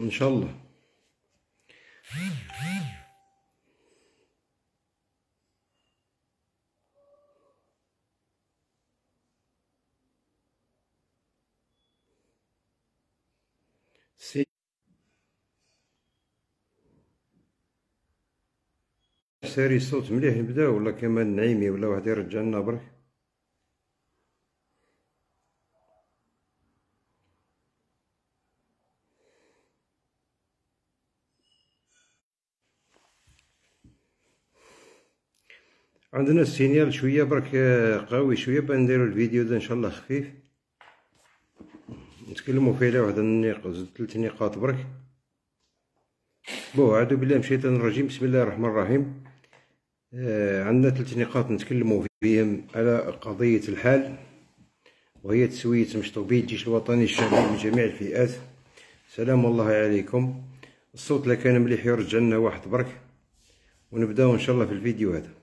ان شاء الله ساري الصوت مليح نبدا ولا كمان نعيمي ولا واحد يرجع لنا برك عندنا السينيال شويه برك آه، قوي شويه باه نديرو الفيديو ده ان شاء الله خفيف نتكلمو فيه على واحد النقاط ثلاث نقاط برك بو عادو بالله مشيت الرجيم بسم الله الرحمن الرحيم آه عندنا ثلاث نقاط نتكلمو فيهم على قضيه الحال وهي تسويه مشطوبي الجيش الوطني الشعبي من جميع الفئات سلام الله عليكم الصوت لا كان مليح يرجع لنا واحد برك ونبداو ان شاء الله في الفيديو هذا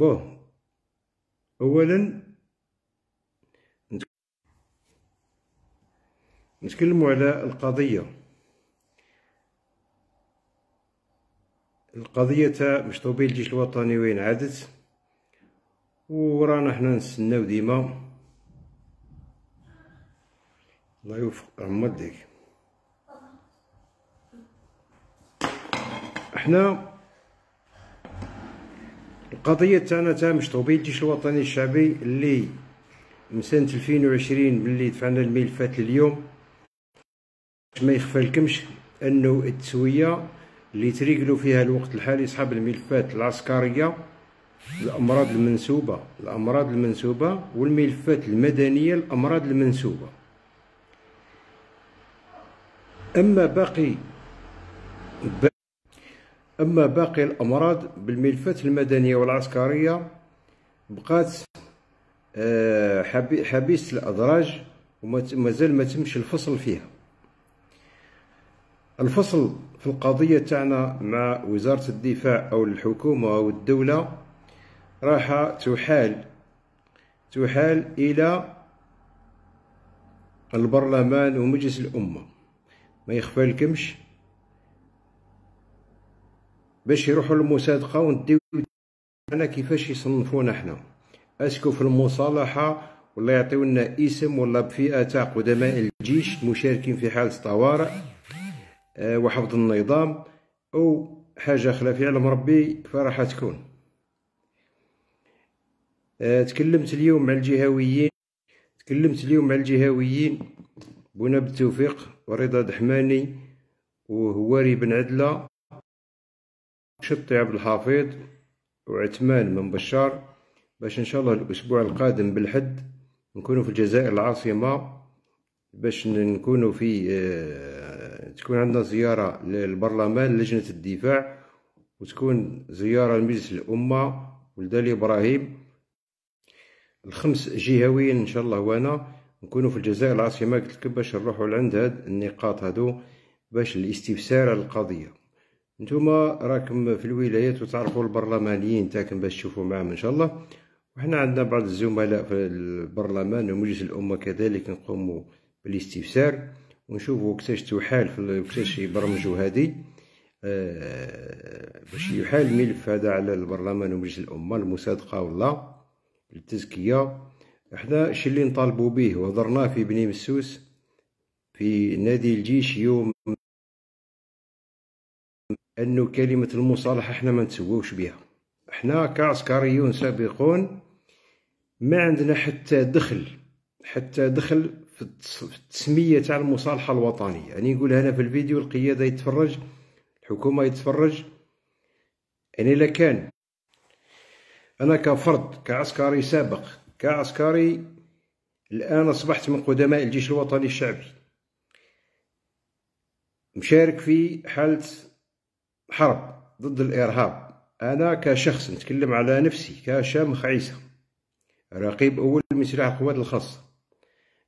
بون اولا نتكلموا على القضيه القضيه تاع مشطوبي الجيش الوطني وين عادت ورانا حنا نستناو ديما الله يوفق رحم والديك حنا القضيه تاعنا تاع مشطوبي الجيش الوطني الشعبي اللي من سنه 2020 ملي دفعنا الملفات اليوم ما يخفى لكمش انه التسويه اللي تريقلو فيها الوقت الحالي اصحاب الملفات العسكريه الامراض المنسوبه الامراض المنسوبه والملفات المدنيه الامراض المنسوبه اما باقي أما باقي الأمراض بالملفات المدنية والعسكرية بقات آه، حبيسة الأدراج ومازال ما تمش الفصل فيها الفصل في القضية تاعنا مع وزارة الدفاع أو الحكومة أو الدولة راح تحال تحال إلى البرلمان ومجلس الأمة ما يخفى لكمش باش يروحوا للمصادقه ونديو انا كيفاش يصنفونا حنا اسكو في المصالحه ولا يعطيونا اسم ولا بفئه تاع قدماء الجيش المشاركين في حاله الطوارئ أه وحفظ النظام او حاجه خلافية على ربي فراح تكون أه تكلمت اليوم مع الجهويين تكلمت اليوم مع الجهويين بونا بالتوفيق ورضا دحماني وهواري بن عدله شطي عبد الحافظ وعثمان من بشار باش ان شاء الله الاسبوع القادم بالحد نكونوا في الجزائر العاصمه باش نكونوا في آه، تكون عندنا زياره للبرلمان لجنه الدفاع وتكون زياره لمجلس الامه ولدالي ابراهيم الخمس جهويين ان شاء الله وانا نكونوا في الجزائر العاصمه قلت لكم باش نروحوا لعند هاد النقاط هادو باش الاستفسار القضيه نتوما راكم في الولايات وتعرفوا البرلمانيين تاكم باش تشوفوا معاهم ان شاء الله وحنا عندنا بعض الزملاء في البرلمان ومجلس الامه كذلك نقوموا بالاستفسار ونشوفوا كيفاش تحال في كيفاش يبرمجوا هذه آه باش يحال الملف هذا على البرلمان ومجلس الامه المصادقه ولا التزكيه احنا الشي اللي نطالبوا به وهضرناه في بني مسوس في نادي الجيش يوم انه كلمه المصالحه احنا ما نتسواوش بها احنا كعسكريون سابقون ما عندنا حتى دخل حتى دخل في التسميه تاع المصالحه الوطنيه يعني نقولها انا في الفيديو القياده يتفرج الحكومه يتفرج يعني الا كان انا كفرد كعسكري سابق كعسكري الان اصبحت من قدماء الجيش الوطني الشعبي مشارك في حاله حرب ضد الإرهاب أنا كشخص نتكلم على نفسي كشامخ عيسى رقيب أول من سلاح القوات الخاصة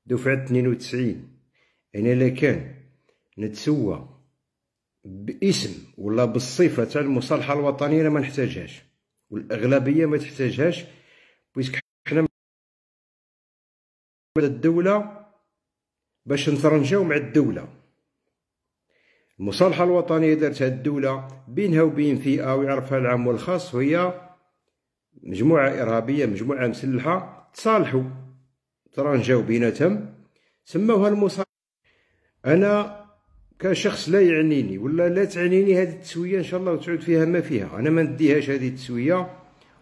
دفعة 92 أنا لا كان نتسوى باسم ولا بالصفة تاع المصالحة الوطنية ما نحتاجهاش والأغلبية ما تحتاجهاش بويسك حنا الدولة باش نترنجاو مع الدولة المصالحة الوطنية دارتها الدولة بينها وبين فئة ويعرفها العام والخاص وهي مجموعة إرهابية مجموعة مسلحة تصالحوا ترانجاو بيناتهم سموها المصالحة أنا كشخص لا يعنيني ولا لا تعنيني هذه التسوية إن شاء الله وتعود فيها ما فيها أنا ما نديهاش هذه التسوية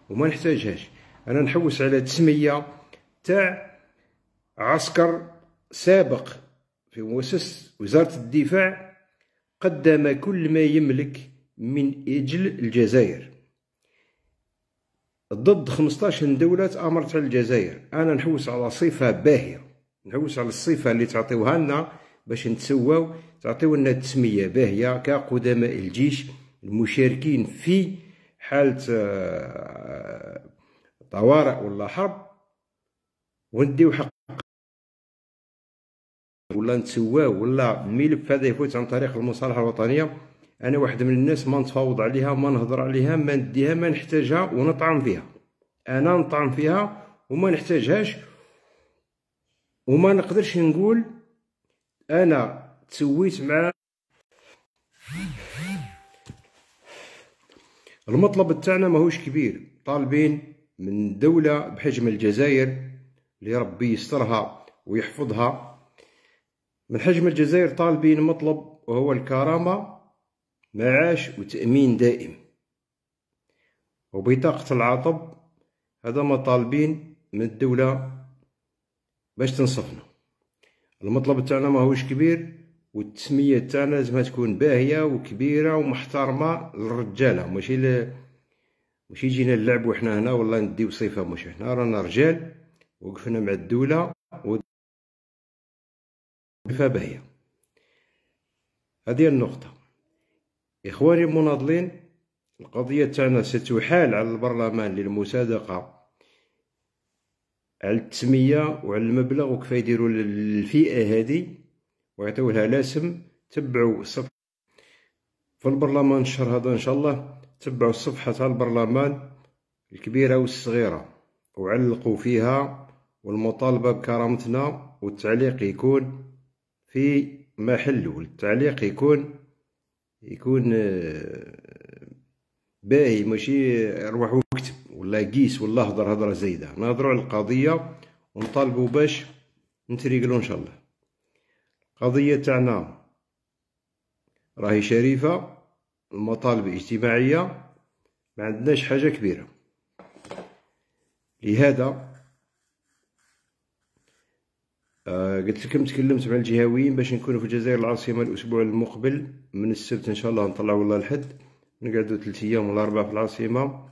وما نحتاجهاش أنا نحوس على تسمية تاع عسكر سابق في مؤسس وزارة الدفاع قدم كل ما يملك من اجل الجزائر ضد 15 دولة امرت على الجزائر انا نحوس على صفة باهية نحوس على الصفة اللي تعطيوها لنا باش نتسواو تعطيو لنا تسمية باهية كقدماء الجيش المشاركين في حالة آه، طوارئ ولا حرب ونديو حق ولا نتسواو ولا الملف هذا يفوت عن طريق المصالحه الوطنيه انا واحد من الناس ما نتفاوض عليها ما نهضر عليها ما نديها ما نحتاجها ونطعم فيها انا نطعم فيها وما نحتاجهاش وما نقدرش نقول انا تسويت مع المطلب تاعنا ماهوش كبير طالبين من دولة بحجم الجزائر اللي ربي يسترها ويحفظها من حجم الجزائر طالبين مطلب وهو الكرامة معاش وتأمين دائم وبطاقة العطب هذا ما طالبين من الدولة باش تنصفنا المطلب تاعنا ماهوش كبير والتسمية تاعنا لازمها تكون باهية وكبيرة ومحترمة للرجالة ماشي ل... ماشي يجينا اللعب حنا هنا والله نديو صيفة مش حنا رانا رجال وقفنا مع الدولة بفباهية هذه النقطة إخواني المناضلين القضية تاعنا ستحال على البرلمان للمصادقة على التسمية وعلى المبلغ وكيف يديروا للفئة هذه ويعطيو لها لاسم تبعوا الصفحة في البرلمان الشهر هذا إن شاء الله تبعوا الصفحة تاع البرلمان الكبيرة والصغيرة وعلقوا فيها والمطالبة بكرامتنا والتعليق يكون في محله التعليق يكون يكون آه، باهي ماشي اروح وكتب ولا قيس ولا هضر هضره زايده نهضروا على القضيه ونطالبوا باش نتريقلو ان شاء الله القضيه تاعنا راهي شريفه المطالب اجتماعيه ما عندناش حاجه كبيره لهذا آه، قلت لكم تكلمت مع الجهويين باش نكونوا في الجزائر العاصمه الاسبوع المقبل من السبت ان شاء الله نطلع والله الحد نقعدوا ثلاثة ايام ولا اربعه في العاصمه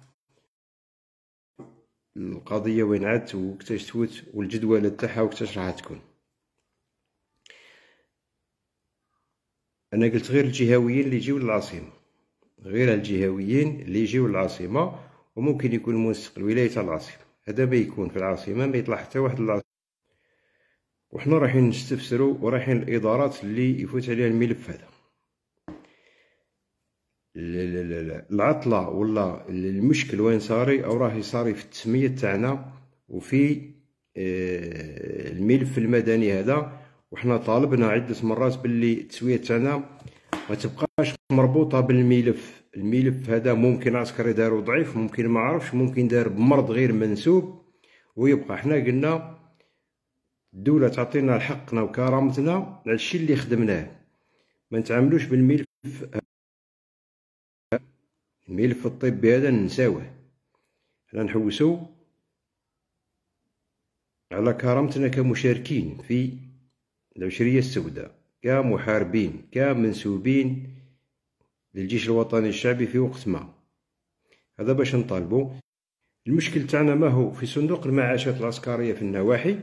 القضيه وين عدت وكتاش توت والجدول تاعها وكتاش راح تكون انا قلت غير الجهويين اللي يجيو للعاصمه غير الجهويين اللي يجيو للعاصمه وممكن يكون منسق الولايه تاع العاصمه هذا ما يكون في العاصمه ما يطلع حتى واحد للعاصمه وحنا رايحين نستفسرو ورايحين الادارات اللي يفوت عليها الملف هذا العطله ولا المشكل وين صاري او راه صاري في التسميه تاعنا وفي آه، الملف المدني هذا وحنا طالبنا عده مرات باللي التسويه تاعنا ما تبقاش مربوطه بالملف الملف هذا ممكن عسكري دارو ضعيف ممكن ما عرفش ممكن دار بمرض غير منسوب ويبقى حنا قلنا الدولة تعطينا حقنا وكرامتنا على الشيء اللي خدمناه ما نتعاملوش بالملف الملف الطبي هذا ننساوه حنا نحوسو على كرامتنا كمشاركين في العشرية السوداء كمحاربين كمنسوبين للجيش الوطني الشعبي في وقت ما هذا باش نطالبو المشكل تاعنا ما هو في صندوق المعاشات العسكرية في النواحي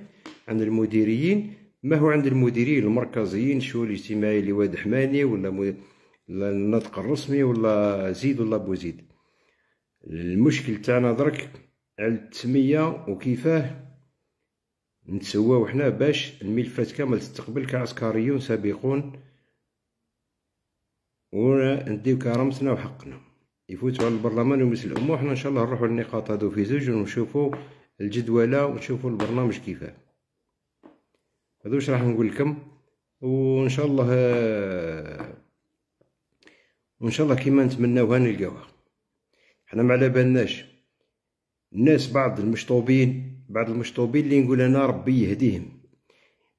عند المديريين ما هو عند المديرين المركزيين شو الاجتماعي لواد واد حماني ولا مو... النطق الرسمي ولا زيد ولا بوزيد المشكل تاعنا درك على التسميه وكيفاه نتسواو حنا باش الملفات كامل تستقبل كعسكريون سابقون ونديو كرامتنا وحقنا يفوتوا على البرلمان ومس الامه حنا ان شاء الله نروحوا للنقاط هذو في زوج ونشوفوا الجدوله ونشوفوا البرنامج كيفاه هذو واش راح نقول لكم وان شاء الله وان شاء الله كيما نتمناوها نلقاوها حنا ما على بالناش الناس بعض المشطوبين بعض المشطوبين اللي نقول انا ربي يهديهم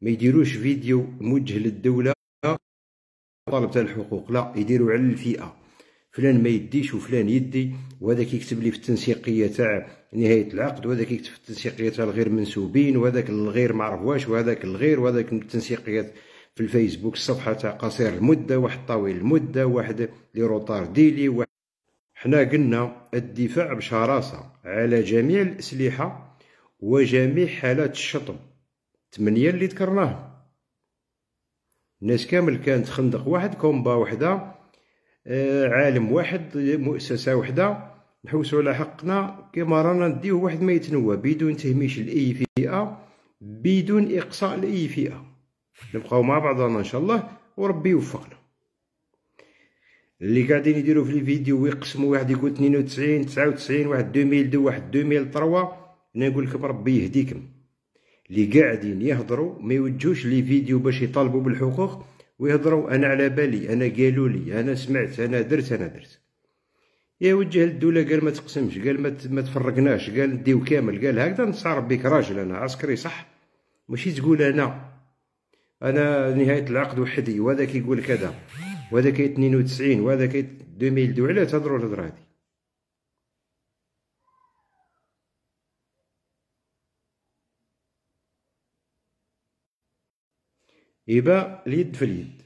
ما يديروش فيديو موجه للدوله طالبة الحقوق لا يديروا على الفئه فلان ما يديش وفلان يدي وهذا كيكتب لي في التنسيقيه تاع نهايه العقد وهذا يكتب في التنسيقيه تاع الغير منسوبين وهذاك الغير ما عرفواش وهذاك الغير وهذاك التنسيقيات في الفيسبوك الصفحه تاع قصير المده واحد طويل المده واحد لي روطار ديلي واحد حنا قلنا الدفاع بشراسه على جميع الاسلحه وجميع حالات الشطب ثمانيه اللي ذكرناهم الناس كامل كانت خندق واحد كومبا وحده آه، عالم واحد مؤسسه وحده نحوسوا على حقنا كما رانا نديه واحد ما يتنوى بدون تهميش لاي فئه بدون اقصاء لاي فئه نبقاو مع بعضنا ان شاء الله وربي يوفقنا اللي قاعدين يديروا في الفيديو ويقسموا واحد يقول 92 99 واحد دو واحد طروا انا نقول لكم ربي يهديكم اللي قاعدين يهضروا ما يوجهوش لي فيديو باش يطالبوا بالحقوق ويهضروا انا على بالي انا قالوا لي انا سمعت انا درت انا درت يا وجه الدوله قال ما تقسمش قال ما تفرقناش قال نديو كامل قال هكذا نصار ربيك راجل انا عسكري صح ماشي تقول انا انا نهايه العقد وحدي وهذا كيقول كذا كاين 92 كاين 2002 علاه تهضروا الهضره هذه يبقى اليد في اليد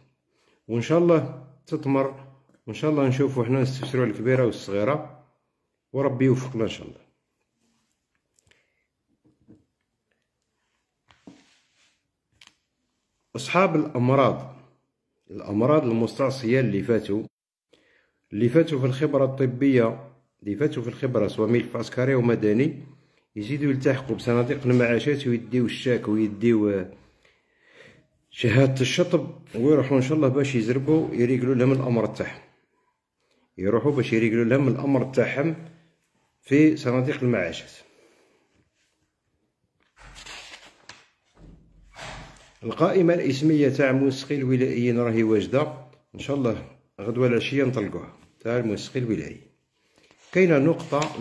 وان شاء الله تطمر وان شاء الله نشوفوا حنا نستفسروا الكبيره والصغيره وربي يوفقنا ان شاء الله اصحاب الامراض الامراض المستعصيه اللي فاتوا اللي فاتوا في الخبره الطبيه اللي فاتوا في الخبره سواء ملف عسكري ومدني يزيدوا يلتحقوا بصناديق المعاشات ويديو الشاك ويديو شهادة الشطب ويروحوا إن شاء الله باش يزربوا يريقلوا لهم الأمر تاعهم يروحوا باش يريقلوا لهم الأمر تاعهم في صناديق المعاشات القائمة الاسمية تاع منسقي الولائيين راهي واجدة إن شاء الله غدوة العشية نطلقوها تاع المنسقي الولائي كاينة نقطة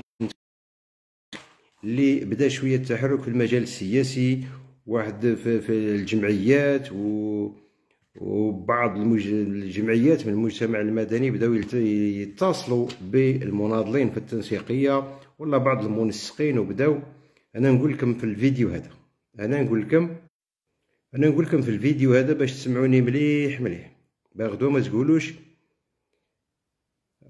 اللي بدا شوية تحرك في المجال السياسي واحد في, في الجمعيات و وبعض الجمعيات من المجتمع المدني بداو يتصلوا بالمناضلين في التنسيقيه ولا بعض المنسقين وبداو انا نقول لكم في الفيديو هذا انا نقول لكم انا نقول لكم في الفيديو هذا باش تسمعوني مليح مليح باغدو ما تقولوش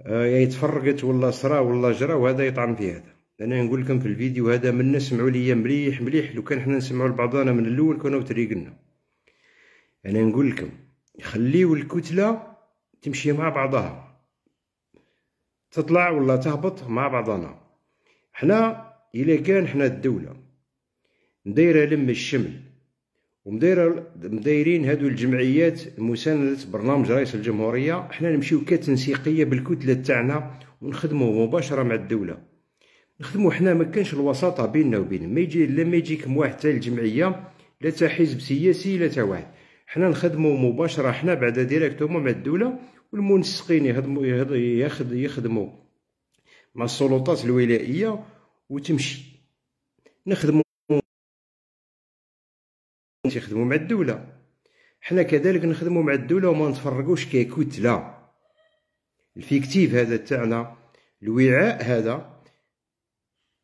آه يتفرقت ولا صرا ولا جرا وهذا يطعن في هذا انا نقول لكم في الفيديو هذا منا نسمعوا ليا مليح مليح لو كان حنا نسمعوا لبعضنا من الاول كانوا تريقلنا انا نقول لكم خليو الكتله تمشي مع بعضها تطلع ولا تهبط مع بعضنا حنا الا كان حنا الدوله مدايره لم الشمل ومدايره مدايرين هادو الجمعيات مساندة برنامج رئيس الجمهوريه حنا نمشيو كتنسيقيه بالكتله تاعنا ونخدمو مباشره مع الدوله نخدمو حنا ما كانش الوساطه بيننا وبينهم ما يجي لا ما يجيكم واحد تاع الجمعيه لا تاع حزب سياسي لا تاع واحد حنا نخدمو مباشره حنا بعدا ديريكتوم مع الدوله والمنسقين يخدموا يخدموا يخدموا مع السلطات الولائيه وتمشي نخدموا يخدموا مع الدوله حنا كذلك نخدموا مع الدوله وما نتفرقوش ككتله الفيكتيف هذا تاعنا الوعاء هذا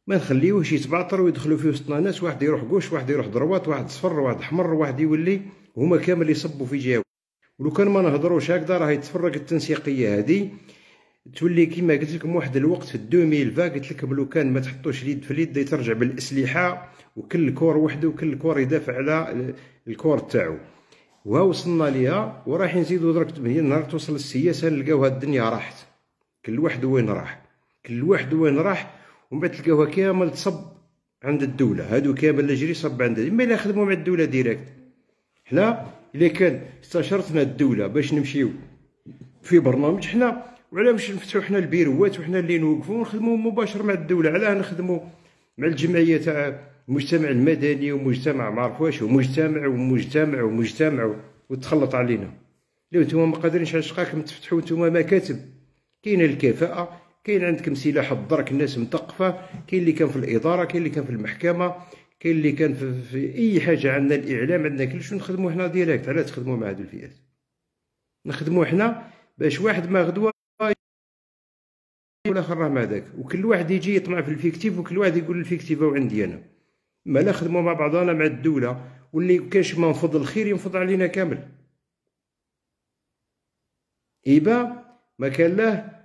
ما نخليوهش يتبعطر ويدخلوا فيه ناس واحد يروح كوش واحد يروح ضروات واحد صفر واحد حمر واحد يولي هما كامل يصبوا في جهه ولو كان ما نهضروش هكذا راهي تفرق التنسيقيه هذه تولي كيما قلت لكم واحد الوقت في 2000 قلت لكم لو كان ما تحطوش اليد في اليد يترجع بالاسلحه وكل كور وحده وكل كور يدافع على الكور تاعو وها وصلنا ليها وراح نزيدو درك هي نهار توصل السياسه نلقاو هاد الدنيا راحت كل واحد وين راح كل واحد وين راح ومن بعد تلقاوها كامل تصب عند الدوله هادو كامل لاجري صب عند اما الا خدمو مع الدوله ديريكت حنا الا كان استشرتنا الدوله باش نمشيو في برنامج حنا وعلى باش نفتحو حنا البيروات وحنا اللي نوقفو ونخدمو مباشر مع الدوله علاه نخدمو مع الجمعيه تاع المجتمع المدني ومجتمع ما واش ومجتمع ومجتمع ومجتمع وتخلط علينا لو نتوما ما قادرينش على شقاكم تفتحوا نتوما مكاتب كاينه الكفاءه كاين عندك مسلاح الدرك الناس مثقفه كاين اللي كان في الاداره كاين اللي كان في المحكمه كاين اللي كان في, في اي حاجه عندنا الاعلام عندنا كلش نخدموا حنا ديريكت علاش تخدموا مع هذو الفئات نخدموا حنا باش واحد ما غدوه ولا راه مع ذاك وكل واحد يجي يطمع في الفيكتيف وكل واحد يقول الفيكتيف هو عندي انا ما لا خدموا مع بعضنا مع الدوله واللي كاش ما نفض الخير ينفض علينا كامل إيبا ما كان له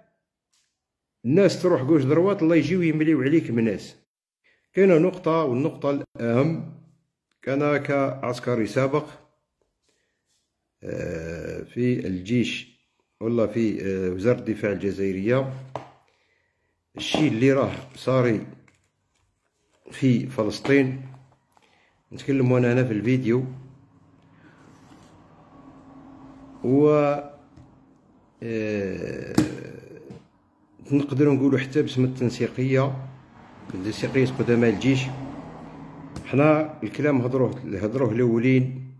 الناس تروح كوش دروات الله يجيو يمليو عليك مناس كاينه نقطة والنقطة الأهم كان كعسكري سابق آه، في الجيش ولا في آه، وزارة الدفاع الجزائرية الشيء اللي راه صاري في فلسطين نتكلم وانا هنا في الفيديو و آه، نقدروا نقولوا حتى باسم التنسيقيه التنسيقيه قدماء الجيش حنا الكلام هضروه هضروه الاولين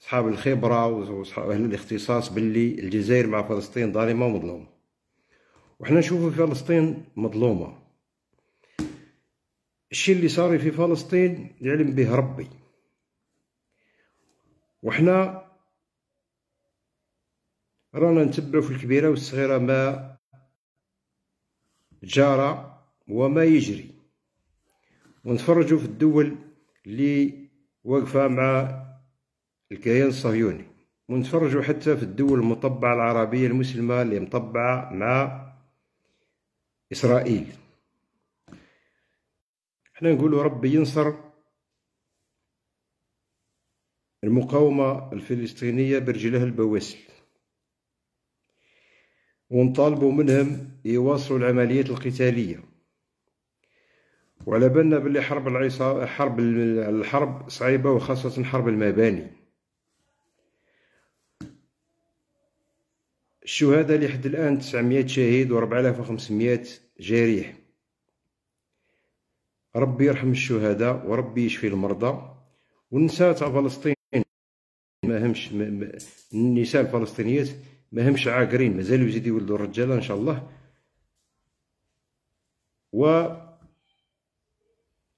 اصحاب الخبره واصحاب اهل الاختصاص باللي الجزائر مع فلسطين ظالمه ومظلومه وحنا نشوفوا فلسطين مظلومه الشيء اللي صار في فلسطين يعلم به ربي وحنا رانا نتبعوا في الكبيره والصغيره ما جرى وما يجري ونتفرجوا في الدول اللي واقفة مع الكيان الصهيوني ونتفرجوا حتى في الدول المطبعة العربية المسلمة اللي مطبعة مع إسرائيل احنا نقولوا ربي ينصر المقاومة الفلسطينية برجلها البواسل ونطالبوا منهم يواصلوا العمليات القتالية وعلى بالنا باللي حرب العصابة حرب الحرب صعيبة وخاصة حرب المباني الشهداء لحد الآن 900 شهيد و 4500 جريح ربي يرحم الشهداء وربي يشفي المرضى والنساء تاع فلسطين ما همش النساء الفلسطينيات ما همش عاقرين مازالوا يزيدوا يولدوا الرجاله ان شاء الله و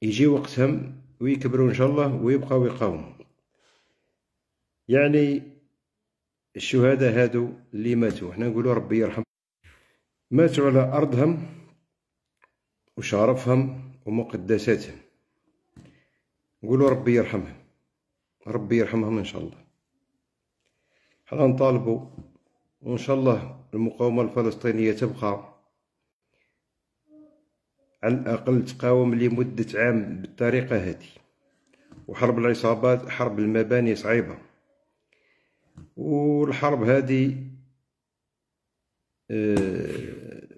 يجي وقتهم ويكبروا ان شاء الله ويبقاو يقاوموا يعني الشهداء هادو اللي ماتوا حنا نقولوا ربي يرحم ماتوا على ارضهم وشرفهم ومقدساتهم نقولوا ربي يرحمهم ربي يرحمهم ان شاء الله حنا نطالبوا وإن شاء الله المقاومة الفلسطينية تبقى على الأقل تقاوم لمدة عام بالطريقة هذه وحرب العصابات حرب المباني صعيبة والحرب هذه آه،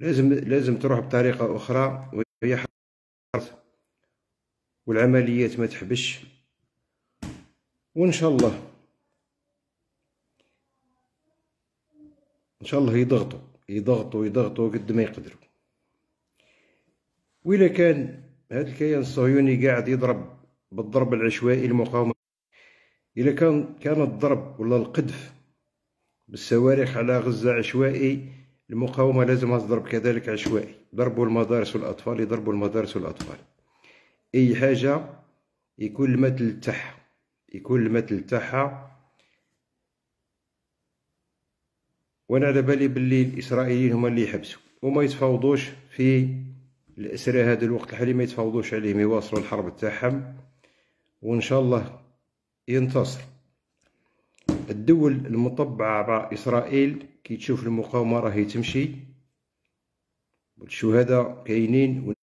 لازم لازم تروح بطريقة أخرى وهي حرب والعمليات ما تحبش وإن شاء الله ان شاء الله يضغطوا يضغطوا يضغطوا قد ما يقدروا وإذا كان هذا الكيان الصهيوني قاعد يضرب بالضرب العشوائي المقاومة إلا كان كان الضرب ولا القذف بالصواريخ على غزة عشوائي المقاومة لازم تضرب كذلك عشوائي ضربوا المدارس والأطفال يضربوا المدارس والأطفال أي حاجة يكون المثل تاعها يكون المثل تاعها وانا على بالي باللي الاسرائيليين هما اللي يحبسوا وما يتفاوضوش في الاسرى هذا الوقت الحالي ما يتفاوضوش عليهم يواصلوا الحرب تاعهم وان شاء الله ينتصر الدول المطبعة مع إسرائيل كي تشوف المقاومة راهي تمشي والشهداء كاينين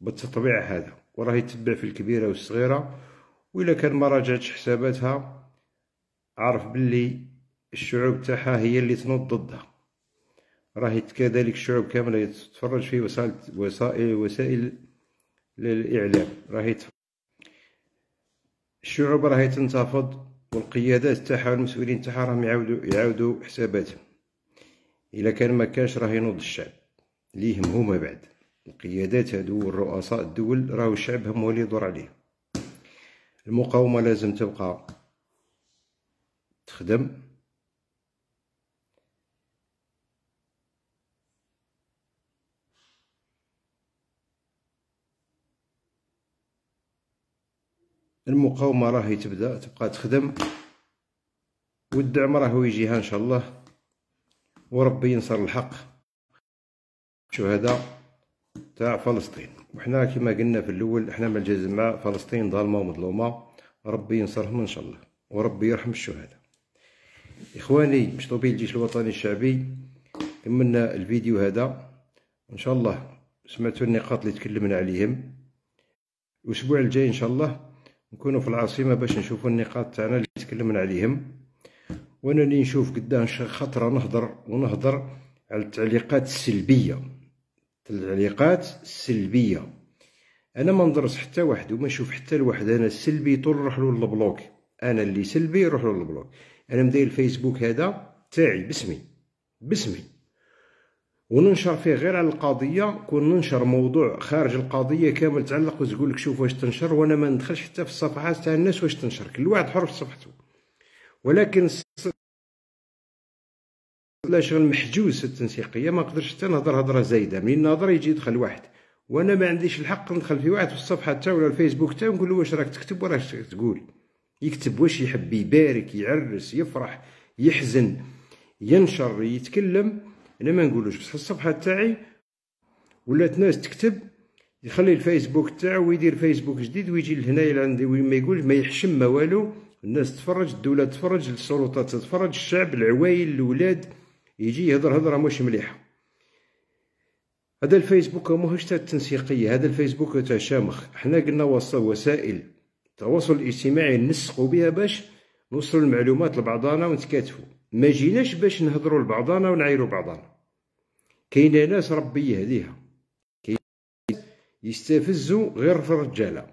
بالتطبيع هذا وراهي تتبع في الكبيرة والصغيرة وإذا كان ما راجعتش حساباتها عارف باللي الشعوب تاعها هي اللي تنوض ضدها راهي كذلك الشعوب كامله تتفرج في وسائل وسائل وسائل للاعلام راهي الشعوب راهي تنتفض والقيادات تاعها والمسؤولين تاعها راهم يعاودوا يعاودوا حساباتهم الا كان ما كانش راه ينوض الشعب ليهم هما بعد القيادات هادو والرؤساء الدول راهو الشعب هم اللي يدور عليه المقاومه لازم تبقى تخدم المقاومة راهي تبدا تبقى تخدم والدعم راهو يجيها ان شاء الله وربي ينصر الحق شهداء تاع فلسطين وحنا كما قلنا في الاول احنا ما الجزم مع فلسطين ظالمه ومظلومه ربي ينصرهم ان شاء الله وربي يرحم الشهداء اخواني مشطوبي الجيش الوطني الشعبي كملنا الفيديو هذا ان شاء الله سمعتوا النقاط اللي تكلمنا عليهم الاسبوع الجاي ان شاء الله نكونوا في العاصمه باش نشوفوا النقاط تاعنا اللي تكلمنا عليهم وانا اللي نشوف قدام خطره نهضر ونهضر على التعليقات السلبيه التعليقات السلبيه انا ما ندرس حتى واحد وما نشوف حتى الواحد انا السلبي يطول نروح له للبلوك انا اللي سلبي نروح له للبلوك انا مداير الفيسبوك هذا تاعي باسمي باسمي وننشر فيه غير على القضيه كون ننشر موضوع خارج القضيه كامل تعلق وتقول لك شوف واش تنشر وانا ما ندخلش حتى في الصفحات تاع الناس واش تنشر كل واحد حر في صفحته ولكن لا شغل محجوز التنسيقيه ما نقدرش حتى نهضر هضره زايده من النظر يجي يدخل واحد وانا ما عنديش الحق ندخل في واحد في الصفحه تاعو ولا الفيسبوك تاعو نقول له واش راك تكتب وراك تقول يكتب واش يحب يبارك يعرس يفرح يحزن ينشر يتكلم انا ما نقولوش بصح الصفحه تاعي ولات ناس تكتب يخلي الفيسبوك تاعو ويدير فيسبوك جديد ويجي لهنايا عندي ما يقولش ما يحشم ما والو الناس تفرج الدولة تفرج السلطات تتفرج الشعب العوايل الولاد يجي يهضر هضرة مش مليحة هذا الفيسبوك ماهوش تاع التنسيقية هذا الفيسبوك تاع شامخ حنا قلنا وسائل التواصل الاجتماعي نسقوا بها باش نوصلوا المعلومات لبعضانا ونتكاتفوا ما جيناش باش نهضروا لبعضانا ونعيروا بعضانا كاينه ناس ربي يهديها يستفزوا غير في الرجاله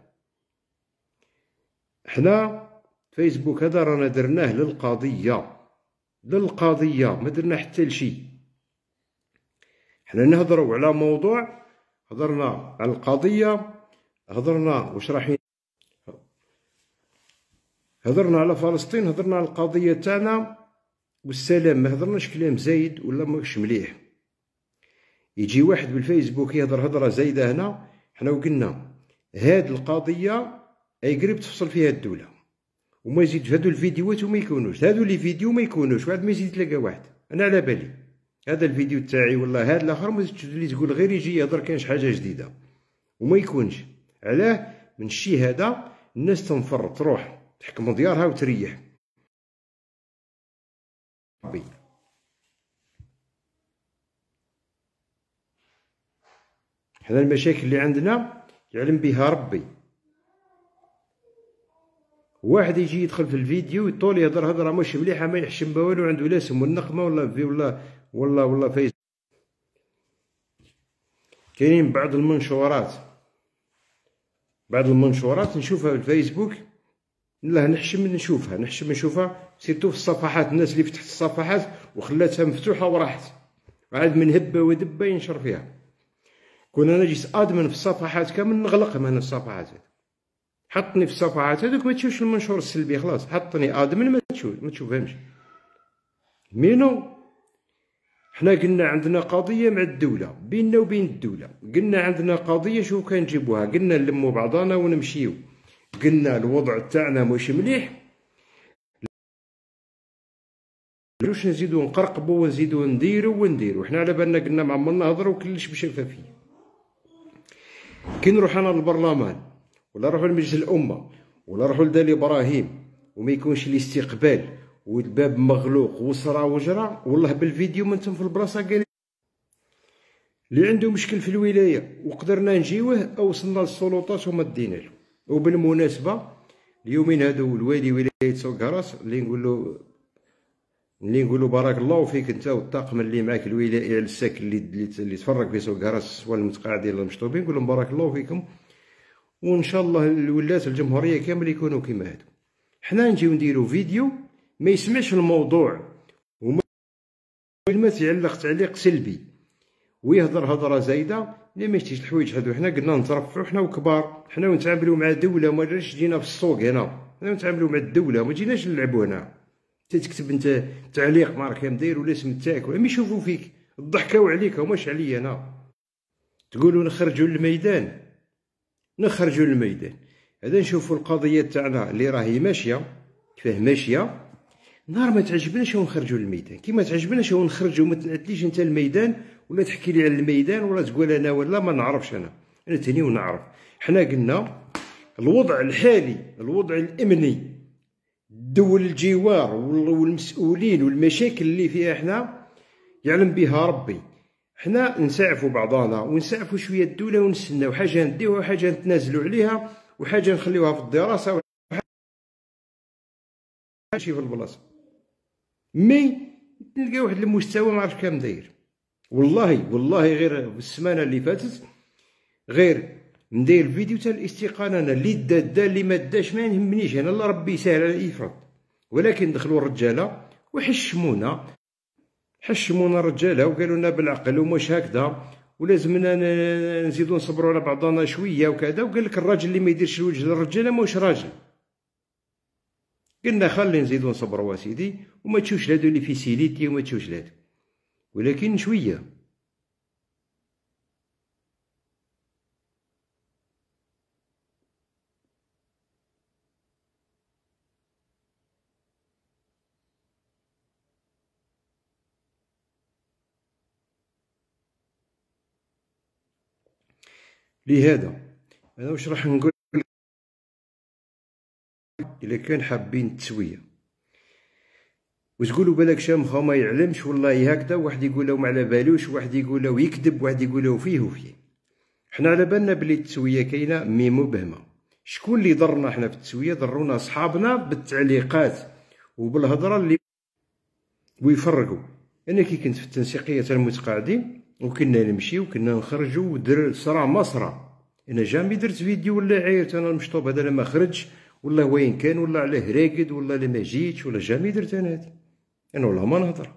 حنا فيسبوك هذا رانا درناه للقضيه للقضيه ما درنا حتى لشي حنا نهضروا على موضوع هضرنا على القضيه هضرنا واش راح هضرنا على فلسطين هضرنا على القضيه تاعنا والسلام ما هضرناش كلام زايد ولا ماكش مليح يجي واحد بالفيسبوك يهضر هضره زايده هنا حنا وقلنا هاد القضيه اي قريب تفصل فيها الدوله وما يزيدش هادو الفيديوهات وما يكونوش هادو لي فيديو ما يكونوش واحد ما يزيد تلقى واحد انا على بالي هذا الفيديو تاعي والله هذا الاخر ما لي تقول غير يجي يهضر كاين شي حاجه جديده وما يكونش علاه من الشيء هذا الناس تنفر تروح تحكم ديارها وتريح هذا حنا المشاكل اللي عندنا يعلم بها ربي واحد يجي يدخل في الفيديو يطول يهضر هضره مش مليحه ما يحشم بوالو عنده لا سم النقمه ولا في ولا ولا ولا فيس كاينين بعض المنشورات بعض المنشورات نشوفها في الفيسبوك لا نحشم نشوفها نحشم نشوفها سيرتو في الصفحات الناس اللي فتحت الصفحات وخلاتها مفتوحه وراحت عاد من هبه ودبه ينشر فيها كون انا جيت ادمن في الصفحات كامل نغلقهم انا الصفحات حطني في الصفحات هذوك ما تشوفش المنشور السلبي خلاص حطني ادمن ما تشوف ما تشوفهمش مينو حنا قلنا عندنا قضيه مع الدوله بيننا وبين الدوله قلنا عندنا قضيه شوف كان نجيبوها قلنا نلمو بعضانا ونمشيو قلنا الوضع تاعنا مش مليح جوش نزيدو نقرقبو ونزيدو نديرو ونديرو حنا على بالنا قلنا ما عمرنا نهضرو كلش بشفافيه كي نروح انا للبرلمان ولا نروحو لمجلس الامه ولا نروحو لدال ابراهيم وما يكونش الاستقبال والباب مغلوق وصرا وجرا والله بالفيديو ما في البلاصه قال اللي عنده مشكل في الولايه وقدرنا نجيوه او وصلنا للسلطات وما دينا له وبالمناسبه اليومين هادو الوالي ولايه سوكراس اللي نقول له اللي نقولوا بارك الله فيك انت والطاقم اللي معاك الولائي على الساكن اللي اللي تفرق في سوكراس سواء المتقاعدين ولا المشطوبين نقول لهم بارك الله فيكم وان شاء الله الولات الجمهوريه كامل يكونوا كيما هادو حنا نجيو نديرو فيديو ما يسمعش الموضوع وما ما يعلق تعليق سلبي ويهضر هضره زايده لي ما يشتيش الحوايج هادو حنا قلنا نترفعوا حنا وكبار حنا ونتعاملوا مع دوله ما راناش جينا في السوق هنا حنا نتعاملوا مع الدوله ما جيناش نلعبوا هنا تكتب انت تعليق ما راك داير ولا اسم تاعك ما يشوفوا فيك ضحكوا عليك وماش عليا انا تقولوا نخرجوا للميدان نخرجوا للميدان هذا نشوفوا القضيه تاعنا اللي راهي ماشيه كيفاه ماشيه نهار ما تعجبناش ونخرجوا للميدان كي ما تعجبناش ونخرجوا ما تنعتليش انت الميدان ولا تحكي لي على الميدان ولا تقول انا ولا ما نعرفش انا انا تهني ونعرف حنا قلنا الوضع الحالي الوضع الامني دول الجوار والمسؤولين والمشاكل اللي فيها حنا يعلم بها ربي حنا نسعفوا بعضنا ونسعفوا شويه الدوله ونستناو حاجه نديوها وحاجه نتنازلوا عليها وحاجه نخليوها في الدراسه وحاجه في البلاصه مي تلقى واحد المستوى ما عرفش كام داير والله والله غير السمانه اللي فاتت غير ندير فيديو تاع الاستقاله انا اللي دا دا اللي ما داش ما يهمنيش انا يعني الله ربي يسهل على الافراد ولكن دخلوا الرجاله وحشمونا حشمونا الرجاله وقالوا لنا بالعقل ومش هكذا ولازمنا نزيدو نصبروا على بعضنا شويه وكذا وقال لك الراجل اللي ما يديرش الوجه للرجاله ماهوش راجل قلنا خلي نزيدو نصبروا سيدي وما تشوفش لهادو اللي في سيليتي وما تشوفش لهادو ولكن شوية لهذا انا واش راح نقول الا كان حابين التسويه وتقولوا بالك شامخه ما يعلمش والله هكذا واحد يقول له ما على بالوش واحد يقول له يكذب واحد يقول له فيه وفيه حنا على بالنا بلي التسويه كاينه مي مبهمه شكون اللي ضرنا حنا في التسويه ضرونا صحابنا بالتعليقات وبالهضره اللي ويفرقوا انا كي كنت في التنسيقيه المتقاعدين وكنا نمشي وكنا نخرجوا ودر صرا ما انا جامي درت فيديو ولا عيرت انا المشطوب هذا لما خرج ولا وين كان ولا عليه راقد ولا لما جيتش ولا جامي درت انا هذه انا والله ما نهضر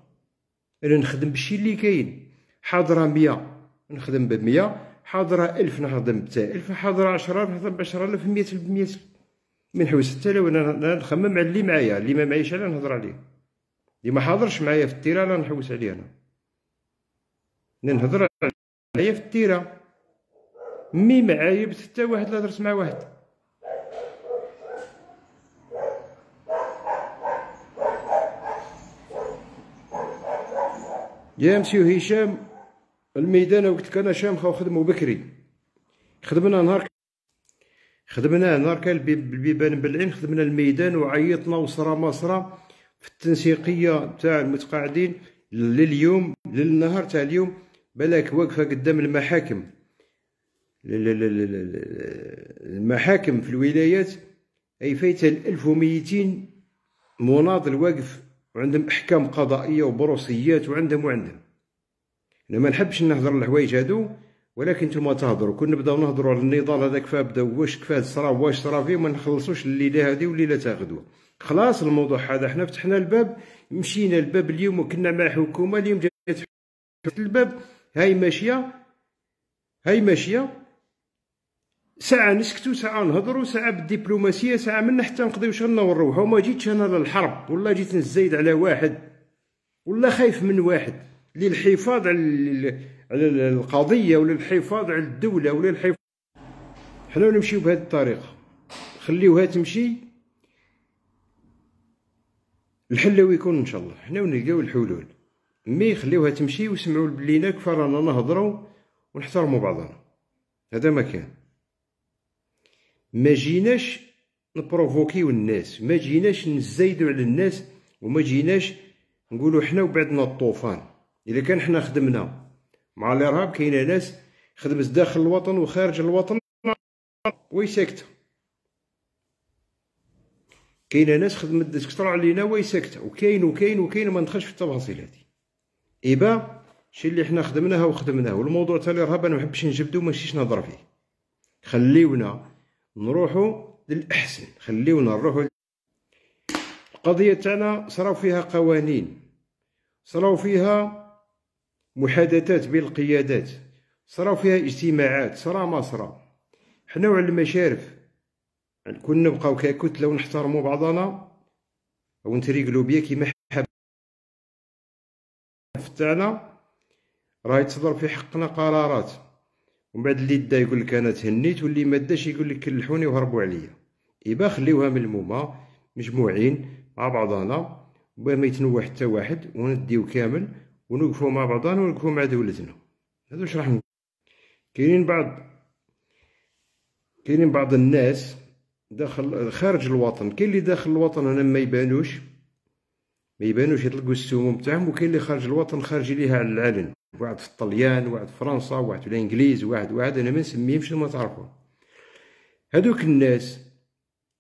انا نخدم بشي اللي كاين حاضره مية نخدم بمية حاضره ألف نهضم بتا ألف حاضره عشرة نهضم بعشرة الاف ألف مية بمية من حوس حتى لو انا نخمم على اللي معايا اللي ما معيش انا نهضر عليه اللي ما حاضرش معايا في التيره انا نحوس عليه انا انا نهضر عليه في التيره مي معايب حتى واحد لا درت مع واحد يا مسيو هشام الميدان وقت كان شامخه خدمو بكري خدمنا نهار خدمنا نهار كان البيبان بالعين خدمنا الميدان وعيطنا وصرا ما صرا في التنسيقيه تاع المتقاعدين لليوم للنهار تاع اليوم بلاك واقفه قدام المحاكم المحاكم في الولايات اي فايت 1200 مناضل واقف وعندهم احكام قضائيه وبروسيات وعندهم وعندهم انا ما نحبش نهضر على الحوايج هادو ولكن نتوما تهضروا كون نبداو نهضروا على النضال هذا كفاه بدا واش كفاه صرا واش صرا فيه ما نخلصوش الليله هذه والليله تاع غدوه خلاص الموضوع هذا حنا فتحنا الباب مشينا الباب اليوم وكنا مع الحكومه اليوم جات الباب هاي ماشيه هاي ماشيه ساعة نسكتو ساعة نهضرو ساعة بالدبلوماسية ساعة منا حتى نقضيو شغلنا ونروحو وما جيتش أنا للحرب ولا جيت نزايد على واحد ولا خايف من واحد للحفاظ على على القضية ولا الحفاظ على الدولة ولا الحفاظ حنا نمشيو بهذه الطريقة خليوها تمشي الحل يكون ان شاء الله حنا ونلقاو الحلول مي خليوها تمشي وسمعوا بلينا كفرانا نهضرو نهضروا ونحترموا بعضنا هذا ما كان ما جيناش نبروفوكيو الناس ما جيناش نزايدو على الناس وما جيناش نقولوا حنا وبعدنا الطوفان اذا كان حنا خدمنا مع الارهاب كاينه ناس خدمت داخل الوطن وخارج الوطن ويسكت كاينه ناس خدمت ديسكتر علينا ويسكت وكاين وكاين وكاين ما ندخلش في التفاصيل هذه ايبا شي اللي حنا خدمناها وخدمناه والموضوع تاع الارهاب انا ما نحبش نجبدو ماشيش نهضر فيه خليونا نروحو للأحسن خليونا نروحو القضية تاعنا صراو فيها قوانين صراو فيها محادثات بين القيادات صراو فيها اجتماعات صرا ما صرا حنا وعلى المشارف كون نبقاو ككتلة ونحترموا بعضنا ونتريقلو بيا كيما حاب تاعنا راه يتصدر في حقنا قرارات ومن بعد اللي دا يقول لك انا تهنيت واللي ما داش يقول لك كلحوني وهربوا عليا ايبا خليوها ملمومه مجموعين مع بعضنا باه ما يتنوى حتى واحد ونديو كامل ونوقفوا مع بعضنا ونوقفوا مع دولتنا هذا واش راح كاينين بعض كاينين بعض الناس داخل خارج الوطن كاين اللي داخل الوطن هنا ما يبانوش ما يبانوش يطلقوا السموم تاعهم وكاين اللي خارج الوطن خارج ليها على العلن واحد في الطليان واحد في فرنسا واحد في الانجليز واحد واحد انا ما نسميهمش ما تعرفهم هذوك الناس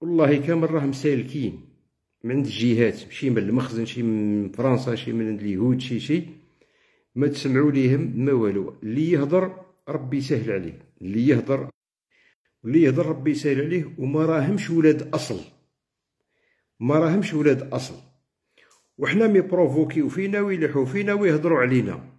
والله كامل راهم سالكين من عند الجهات شي من المخزن شي من فرنسا شي من اليهود شي شي ما تسمعوا ليهم ما والو اللي يهضر ربي يسهل عليه اللي يهضر اللي يهضر ربي يسهل عليه وما راهمش ولاد اصل ما راهمش ولاد اصل وحنا مي بروفوكيو فينا ويلحوا فينا ويهضروا علينا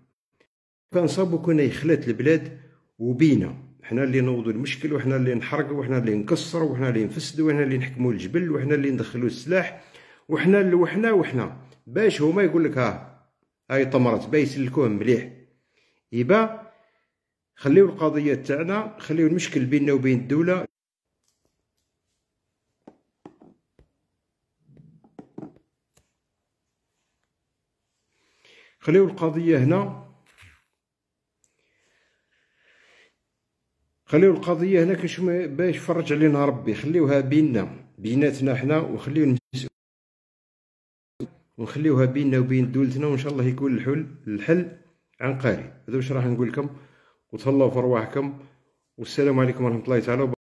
كان صابو كنا يخلات البلاد وبينا حنا اللي نوضوا المشكل وحنا اللي نحرقوا وحنا اللي نكسروا وحنا اللي نفسدوا وحنا اللي نحكموا الجبل وحنا اللي ندخلوا السلاح وحنا اللي وحنا وحنا باش هما يقول لك ها هاي طمرت بايس يسلكوهم مليح يبا خليو القضيه تاعنا خليو المشكل بيننا وبين الدوله خليو القضيه هنا خليو القضيه هنا كاش باش يفرج علينا ربي خليوها بيننا بيناتنا حنا وخليو ونخليوها بيننا وبين دولتنا وان شاء الله يكون الحل الحل عن قريب هذا واش راح نقول لكم وتهلاو في رواحكم والسلام عليكم ورحمه الله تعالى وبركاته